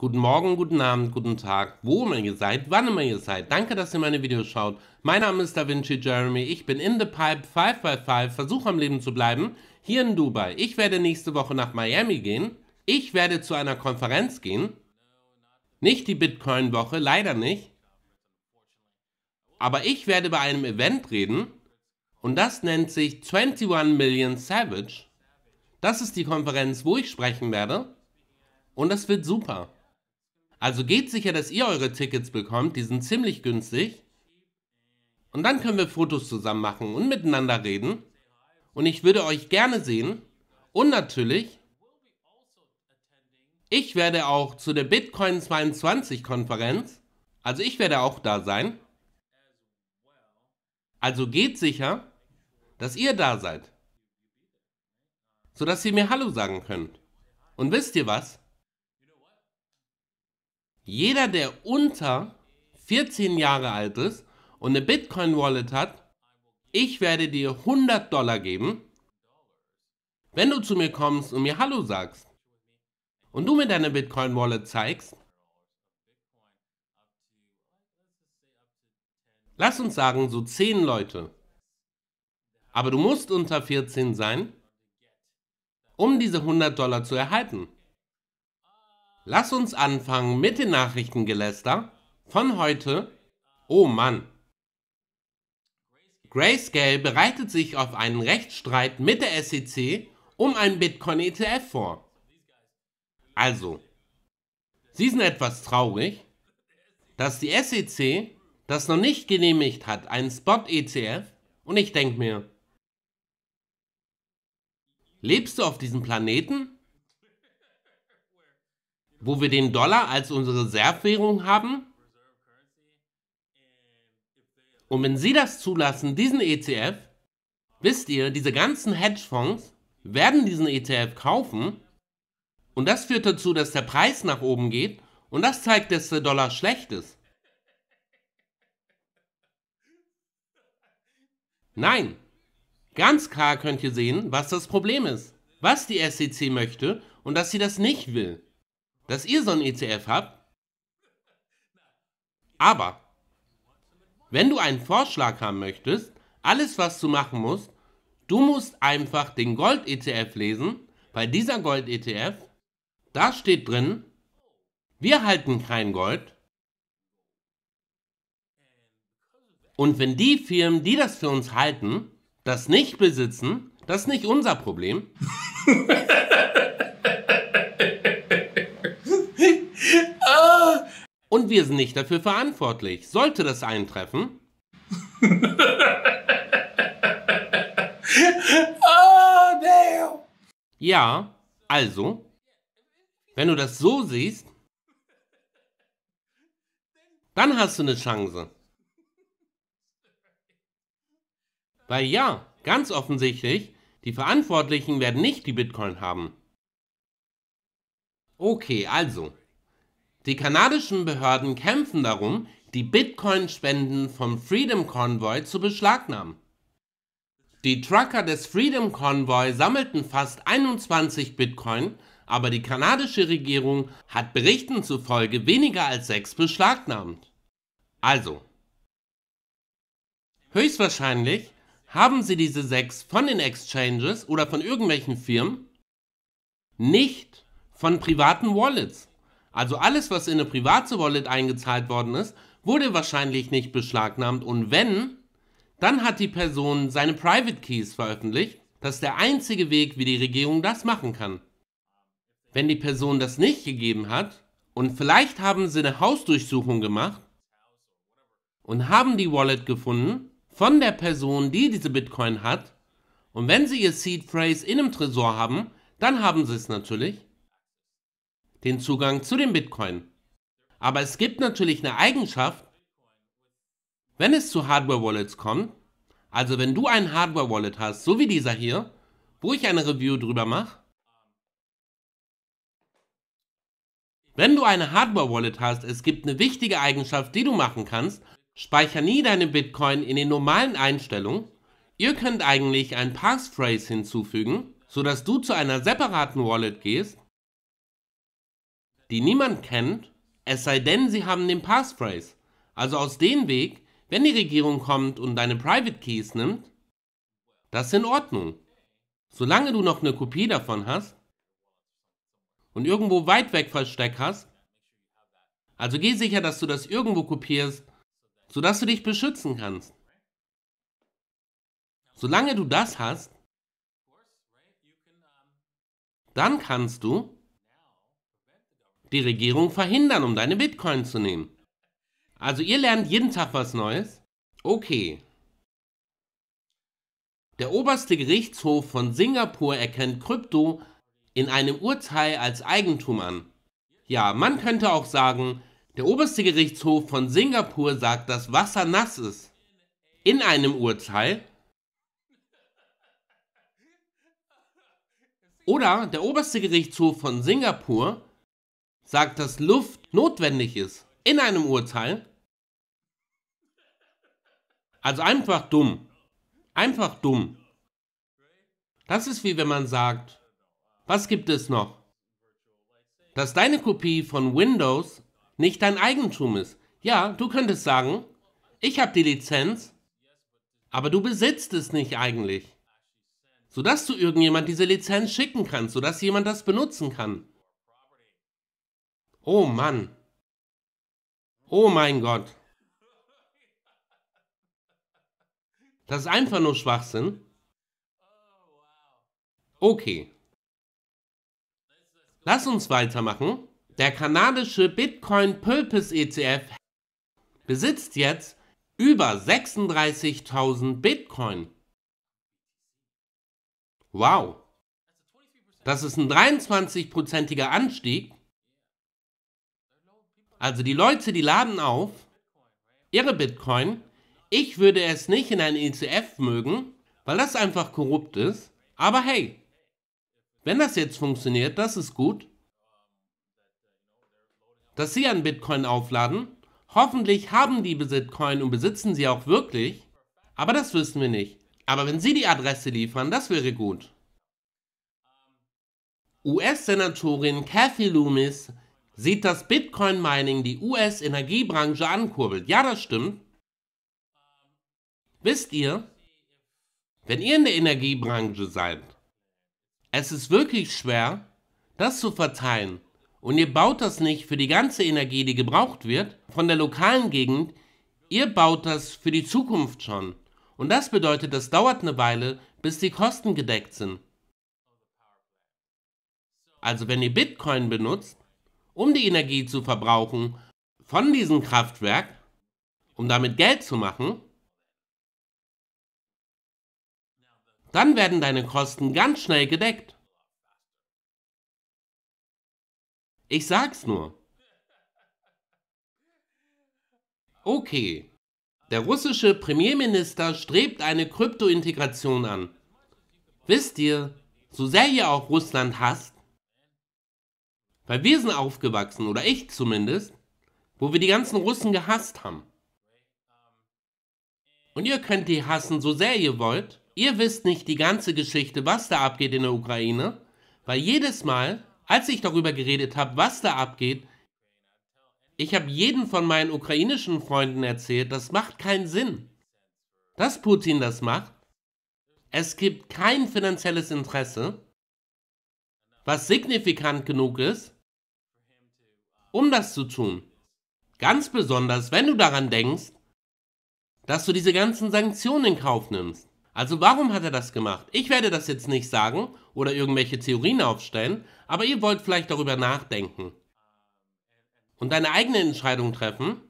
Guten Morgen, guten Abend, guten Tag, wo immer ihr seid, wann immer ihr seid. Danke, dass ihr meine Videos schaut. Mein Name ist Da Vinci Jeremy, ich bin in the Pipe 5x5, versuche am Leben zu bleiben, hier in Dubai. Ich werde nächste Woche nach Miami gehen. Ich werde zu einer Konferenz gehen. Nicht die Bitcoin-Woche, leider nicht. Aber ich werde bei einem Event reden und das nennt sich 21 Million Savage. Das ist die Konferenz, wo ich sprechen werde und das wird super. Also geht sicher, dass ihr eure Tickets bekommt, die sind ziemlich günstig. Und dann können wir Fotos zusammen machen und miteinander reden. Und ich würde euch gerne sehen. Und natürlich, ich werde auch zu der Bitcoin 22 Konferenz, also ich werde auch da sein. Also geht sicher, dass ihr da seid, sodass ihr mir Hallo sagen könnt. Und wisst ihr was? Jeder, der unter 14 Jahre alt ist und eine Bitcoin-Wallet hat, ich werde dir 100 Dollar geben, wenn du zu mir kommst und mir Hallo sagst und du mir deine Bitcoin-Wallet zeigst. Lass uns sagen, so 10 Leute. Aber du musst unter 14 sein, um diese 100 Dollar zu erhalten. Lass uns anfangen mit den Nachrichtengeläster von heute. Oh Mann. Grayscale bereitet sich auf einen Rechtsstreit mit der SEC um einen Bitcoin-ETF vor. Also, sie sind etwas traurig, dass die SEC das noch nicht genehmigt hat, einen Spot-ETF, und ich denke mir, lebst du auf diesem Planeten? wo wir den Dollar als unsere Reservewährung haben. Und wenn Sie das zulassen, diesen ETF, wisst ihr, diese ganzen Hedgefonds werden diesen ETF kaufen. Und das führt dazu, dass der Preis nach oben geht. Und das zeigt, dass der Dollar schlecht ist. Nein, ganz klar könnt ihr sehen, was das Problem ist, was die SEC möchte und dass sie das nicht will dass ihr so einen ETF habt. Aber, wenn du einen Vorschlag haben möchtest, alles was du machen musst, du musst einfach den Gold-ETF lesen, bei dieser Gold-ETF, da steht drin, wir halten kein Gold. Und wenn die Firmen, die das für uns halten, das nicht besitzen, das ist nicht unser Problem. wir nicht dafür verantwortlich. Sollte das eintreffen? oh, damn! Ja, also, wenn du das so siehst, dann hast du eine Chance. Weil ja, ganz offensichtlich, die Verantwortlichen werden nicht die Bitcoin haben. Okay, also, die kanadischen Behörden kämpfen darum, die Bitcoin-Spenden vom Freedom Convoy zu beschlagnahmen. Die Trucker des Freedom Convoy sammelten fast 21 Bitcoin, aber die kanadische Regierung hat Berichten zufolge weniger als 6 beschlagnahmt. Also, höchstwahrscheinlich haben sie diese 6 von den Exchanges oder von irgendwelchen Firmen, nicht von privaten Wallets. Also alles, was in eine private Wallet eingezahlt worden ist, wurde wahrscheinlich nicht beschlagnahmt und wenn, dann hat die Person seine Private Keys veröffentlicht. Das ist der einzige Weg, wie die Regierung das machen kann. Wenn die Person das nicht gegeben hat und vielleicht haben sie eine Hausdurchsuchung gemacht und haben die Wallet gefunden von der Person, die diese Bitcoin hat und wenn sie ihr Seed Phrase in einem Tresor haben, dann haben sie es natürlich den Zugang zu dem Bitcoin. Aber es gibt natürlich eine Eigenschaft, wenn es zu Hardware-Wallets kommt, also wenn du ein Hardware-Wallet hast, so wie dieser hier, wo ich eine Review drüber mache, Wenn du eine Hardware-Wallet hast, es gibt eine wichtige Eigenschaft, die du machen kannst. Speicher nie deine Bitcoin in den normalen Einstellungen. Ihr könnt eigentlich ein Passphrase hinzufügen, sodass du zu einer separaten Wallet gehst die niemand kennt, es sei denn, sie haben den Passphrase. Also aus dem Weg, wenn die Regierung kommt und deine Private Keys nimmt, das ist in Ordnung. Solange du noch eine Kopie davon hast und irgendwo weit weg Versteck hast, also geh sicher, dass du das irgendwo kopierst, sodass du dich beschützen kannst. Solange du das hast, dann kannst du die Regierung verhindern, um deine Bitcoin zu nehmen. Also ihr lernt jeden Tag was Neues? Okay. Der oberste Gerichtshof von Singapur erkennt Krypto in einem Urteil als Eigentum an. Ja, man könnte auch sagen, der oberste Gerichtshof von Singapur sagt, dass Wasser nass ist. In einem Urteil. Oder der oberste Gerichtshof von Singapur sagt, dass Luft notwendig ist in einem Urteil. Also einfach dumm. Einfach dumm. Das ist wie wenn man sagt, was gibt es noch? Dass deine Kopie von Windows nicht dein Eigentum ist. Ja, du könntest sagen, ich habe die Lizenz, aber du besitzt es nicht eigentlich. Sodass du irgendjemand diese Lizenz schicken kannst, sodass jemand das benutzen kann. Oh Mann. Oh mein Gott. Das ist einfach nur Schwachsinn. Okay. Lass uns weitermachen. Der kanadische Bitcoin Purpose ETF besitzt jetzt über 36.000 Bitcoin. Wow. Das ist ein 23-prozentiger Anstieg also die Leute, die laden auf, ihre Bitcoin. Ich würde es nicht in ein ETF mögen, weil das einfach korrupt ist. Aber hey, wenn das jetzt funktioniert, das ist gut. Dass sie an Bitcoin aufladen. Hoffentlich haben die Bitcoin und besitzen sie auch wirklich. Aber das wissen wir nicht. Aber wenn sie die Adresse liefern, das wäre gut. US-Senatorin Kathy Loomis sieht, das Bitcoin Mining die US-Energiebranche ankurbelt. Ja, das stimmt. Wisst ihr, wenn ihr in der Energiebranche seid, es ist wirklich schwer, das zu verteilen. Und ihr baut das nicht für die ganze Energie, die gebraucht wird, von der lokalen Gegend, ihr baut das für die Zukunft schon. Und das bedeutet, das dauert eine Weile, bis die Kosten gedeckt sind. Also wenn ihr Bitcoin benutzt, um die Energie zu verbrauchen von diesem Kraftwerk, um damit Geld zu machen, dann werden deine Kosten ganz schnell gedeckt. Ich sag's nur. Okay. Der russische Premierminister strebt eine Kryptointegration an. Wisst ihr, so sehr ihr auch Russland hasst, weil wir sind aufgewachsen, oder ich zumindest, wo wir die ganzen Russen gehasst haben. Und ihr könnt die hassen, so sehr ihr wollt. Ihr wisst nicht die ganze Geschichte, was da abgeht in der Ukraine, weil jedes Mal, als ich darüber geredet habe, was da abgeht, ich habe jeden von meinen ukrainischen Freunden erzählt, das macht keinen Sinn, dass Putin das macht. Es gibt kein finanzielles Interesse, was signifikant genug ist, um das zu tun. Ganz besonders, wenn du daran denkst, dass du diese ganzen Sanktionen in Kauf nimmst. Also warum hat er das gemacht? Ich werde das jetzt nicht sagen oder irgendwelche Theorien aufstellen, aber ihr wollt vielleicht darüber nachdenken und deine eigene Entscheidung treffen.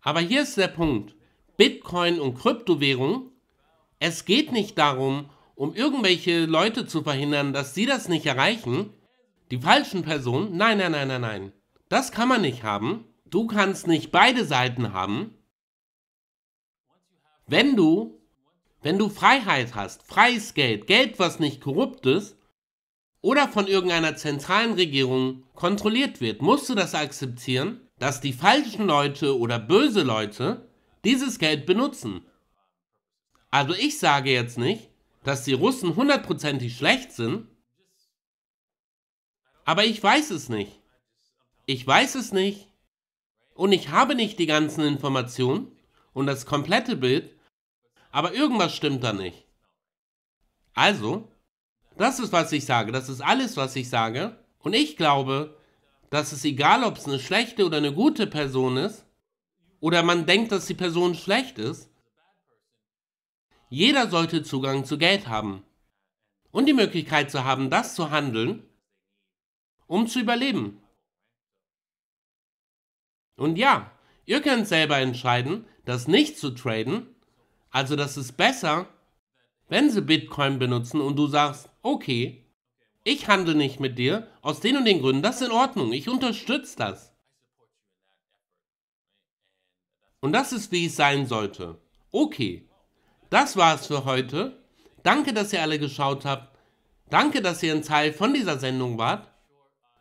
Aber hier ist der Punkt. Bitcoin und Kryptowährung, es geht nicht darum, um irgendwelche Leute zu verhindern, dass sie das nicht erreichen. Die falschen Personen, nein, nein, nein, nein, nein. Das kann man nicht haben. Du kannst nicht beide Seiten haben. Wenn du, wenn du Freiheit hast, freies Geld, Geld, was nicht korrupt ist oder von irgendeiner zentralen Regierung kontrolliert wird, musst du das akzeptieren, dass die falschen Leute oder böse Leute dieses Geld benutzen. Also ich sage jetzt nicht, dass die Russen hundertprozentig schlecht sind, aber ich weiß es nicht. Ich weiß es nicht. Und ich habe nicht die ganzen Informationen und das komplette Bild, aber irgendwas stimmt da nicht. Also, das ist, was ich sage. Das ist alles, was ich sage. Und ich glaube, dass es egal, ob es eine schlechte oder eine gute Person ist, oder man denkt, dass die Person schlecht ist, jeder sollte Zugang zu Geld haben und die Möglichkeit zu haben, das zu handeln, um zu überleben. Und ja, ihr könnt selber entscheiden, das nicht zu traden. Also das ist besser, wenn sie Bitcoin benutzen und du sagst, okay, ich handle nicht mit dir, aus den und den Gründen, das ist in Ordnung, ich unterstütze das. Und das ist, wie es sein sollte. Okay, das war's für heute. Danke, dass ihr alle geschaut habt. Danke, dass ihr ein Teil von dieser Sendung wart.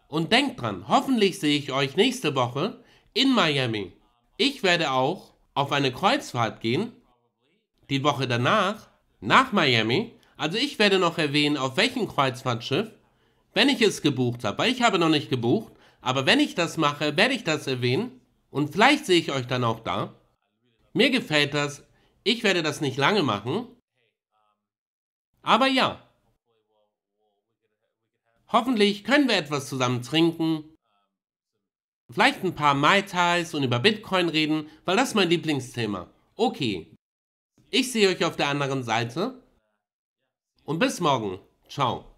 Und denkt dran, hoffentlich sehe ich euch nächste Woche in Miami. Ich werde auch auf eine Kreuzfahrt gehen, die Woche danach, nach Miami. Also ich werde noch erwähnen, auf welchem Kreuzfahrtschiff, wenn ich es gebucht habe, weil ich habe noch nicht gebucht, aber wenn ich das mache, werde ich das erwähnen und vielleicht sehe ich euch dann auch da. Mir gefällt das, ich werde das nicht lange machen, aber ja. Hoffentlich können wir etwas zusammen trinken Vielleicht ein paar Mai Tais und über Bitcoin reden, weil das ist mein Lieblingsthema. Okay. Ich sehe euch auf der anderen Seite. Und bis morgen. Ciao.